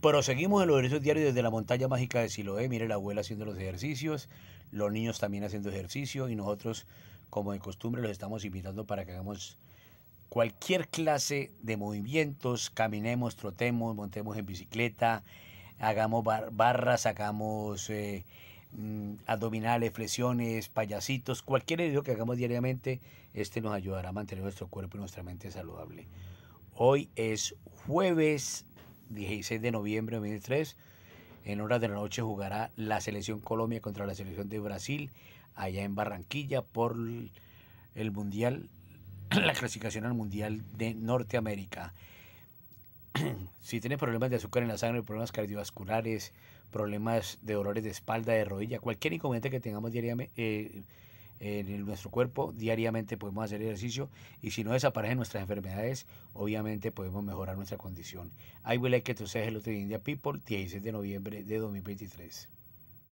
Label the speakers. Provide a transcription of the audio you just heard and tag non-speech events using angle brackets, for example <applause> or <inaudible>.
Speaker 1: Proseguimos en los ejercicios diarios desde la montaña mágica de Siloé. Mire la abuela haciendo los ejercicios, los niños también haciendo ejercicio y nosotros, como de costumbre, los estamos invitando para que hagamos cualquier clase de movimientos, caminemos, trotemos, montemos en bicicleta, hagamos barras, hagamos eh, mm, abdominales, flexiones, payasitos, cualquier ejercicio que hagamos diariamente, este nos ayudará a mantener nuestro cuerpo y nuestra mente saludable. Hoy es jueves 16 de noviembre de 2003. En horas de la noche jugará la selección Colombia contra la selección de Brasil allá en Barranquilla por el Mundial, <clears throat> la clasificación al Mundial de Norteamérica. <clears throat> si tiene problemas de azúcar en la sangre, problemas cardiovasculares, problemas de dolores de espalda, de rodilla, cualquier inconveniente que tengamos diariamente, eh, en nuestro cuerpo, diariamente podemos hacer ejercicio y si no desaparecen nuestras enfermedades, obviamente podemos mejorar nuestra condición. I will like to say hello to India people, 16 de noviembre de 2023.